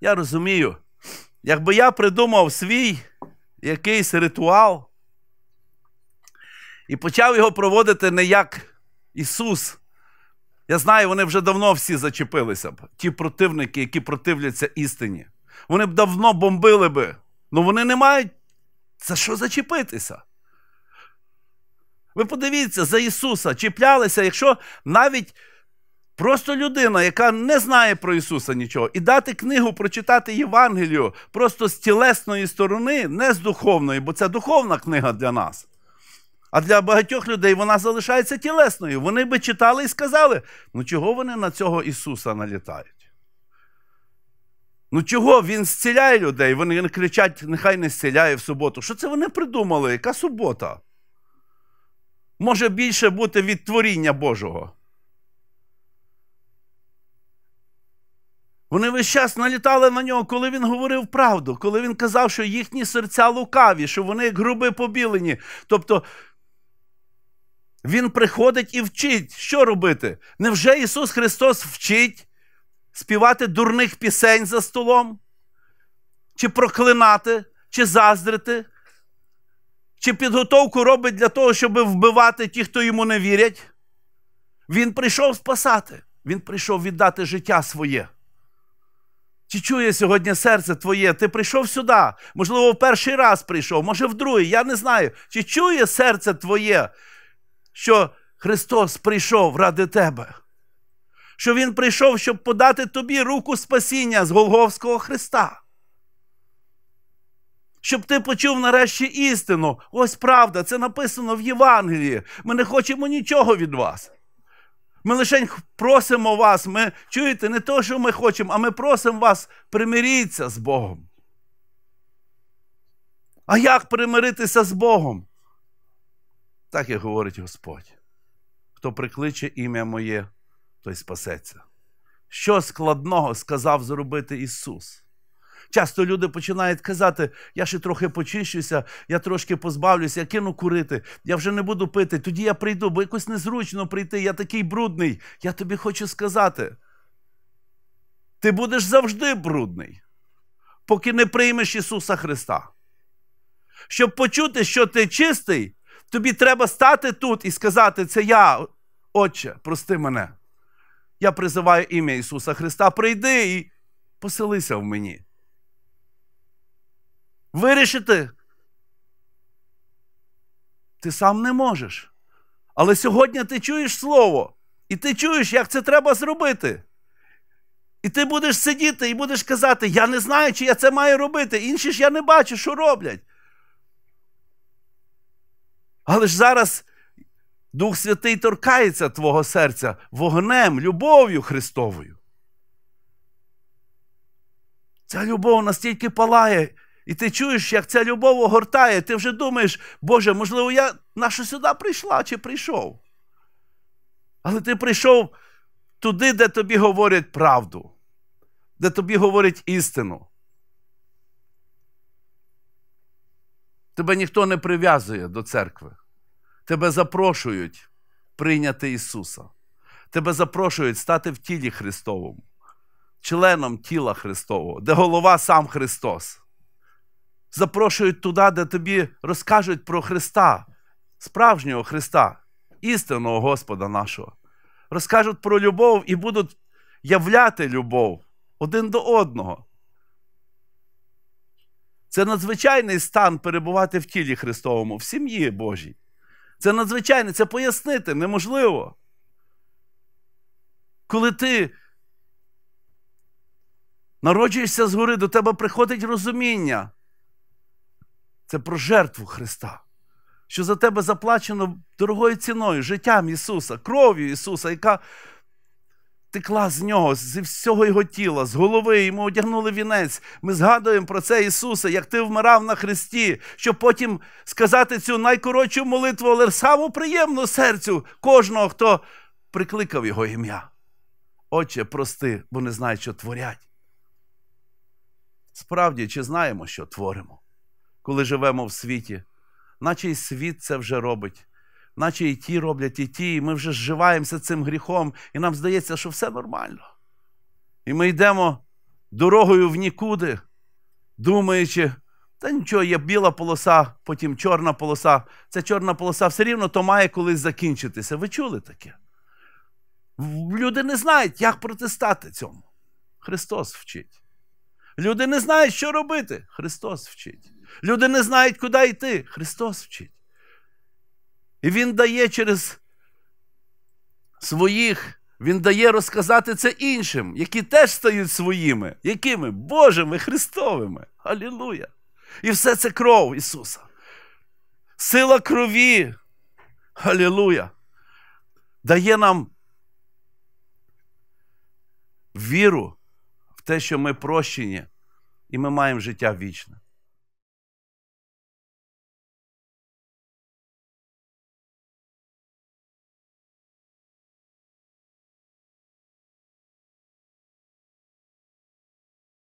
Я розумію, якби я придумав свій якийсь ритуал і почав його проводити не як Ісус. Я знаю, вони вже давно всі зачепилися б, ті противники, які противляться істині. Вони б давно бомбили би, але ну, вони не мають за що зачепитися. Ви подивіться за Ісуса, чіплялися, якщо навіть Просто людина, яка не знає про Ісуса нічого, і дати книгу прочитати Євангелію просто з тілесної сторони, не з духовної, бо це духовна книга для нас. А для багатьох людей вона залишається тілесною. Вони би читали і сказали, ну чого вони на цього Ісуса налітають? Ну чого він зціляє людей? Вони кричать, нехай не зціляє в суботу. Що це вони придумали? Яка субота? Може більше бути від творіння Божого? Вони весь час налітали на нього, коли він говорив правду, коли він казав, що їхні серця лукаві, що вони як груби побілені. Тобто він приходить і вчить, що робити? Невже Ісус Христос вчить співати дурних пісень за столом? Чи проклинати, чи заздрити? Чи підготовку робить для того, щоб вбивати ті, хто йому не вірять? Він прийшов спасати, він прийшов віддати життя своє. Чи чує сьогодні серце твоє? Ти прийшов сюди? Можливо, в перший раз прийшов, може, в другий, я не знаю. Чи чує серце твоє, що Христос прийшов ради тебе? Що Він прийшов, щоб подати тобі руку спасіння з Голговського Христа? Щоб ти почув нарешті істину. Ось правда, це написано в Євангелії. Ми не хочемо нічого від вас. Ми лише просимо вас, ми чуєте, не то, що ми хочемо, а ми просимо вас, примиріться з Богом. А як примиритися з Богом? Так і говорить Господь. Хто прикличе ім'я Моє, той спасеться. Що складного сказав зробити Ісус? Часто люди починають казати, я ще трохи почищуся, я трошки позбавлюся, я кину курити, я вже не буду пити, тоді я прийду, бо якось незручно прийти, я такий брудний. Я тобі хочу сказати. Ти будеш завжди брудний, поки не приймеш Ісуса Христа. Щоб почути, що ти чистий, тобі треба стати тут і сказати, це я, Отче, прости мене. Я призиваю ім'я Ісуса Христа, прийди і поселися в мені вирішити. Ти сам не можеш. Але сьогодні ти чуєш слово, і ти чуєш, як це треба зробити. І ти будеш сидіти і будеш казати, я не знаю, чи я це маю робити. Інші ж я не бачу, що роблять. Але ж зараз Дух Святий торкається твого серця вогнем, любов'ю Христовою. Ця любов настільки палає, і ти чуєш, як ця любов огортає, ти вже думаєш, Боже, можливо, я нащо сюди прийшла чи прийшов. Але ти прийшов туди, де тобі говорять правду, де тобі говорять істину. Тебе ніхто не прив'язує до церкви. Тебе запрошують прийняти Ісуса. Тебе запрошують стати в тілі Христовому, членом тіла Христового, де голова сам Христос запрошують туди, де тобі розкажуть про Христа, справжнього Христа, істинного Господа нашого. Розкажуть про любов і будуть являти любов один до одного. Це надзвичайний стан перебувати в тілі Христовому, в сім'ї Божій. Це надзвичайне, це пояснити неможливо. Коли ти народжуєшся згори, до тебе приходить розуміння, це про жертву Христа, що за тебе заплачено дорогою ціною, життям Ісуса, кров'ю Ісуса, яка текла з Нього, зі всього Його тіла, з голови, йому одягнули вінець. Ми згадуємо про це Ісуса, як ти вмирав на Христі, щоб потім сказати цю найкоротшу молитву, але саму приємну серцю кожного, хто прикликав Його ім'я. Отче, прости, бо не знають, що творять. Справді, чи знаємо, що творимо? коли живемо в світі, наче і світ це вже робить, наче і ті роблять, і ті, і ми вже зживаємося цим гріхом, і нам здається, що все нормально. І ми йдемо дорогою в нікуди, думаючи, та нічого, є біла полоса, потім чорна полоса. Ця чорна полоса все рівно то має колись закінчитися. Ви чули таке? Люди не знають, як протистати цьому. Христос вчить. Люди не знають, що робити. Христос вчить. Люди не знають, куди йти. Христос вчить. І Він дає через своїх, Він дає розказати це іншим, які теж стають своїми, якими? Божими Христовими. Алілуя! І все це кров Ісуса. Сила крові. Алілуя! Дає нам віру в те, що ми прощені, і ми маємо життя вічне.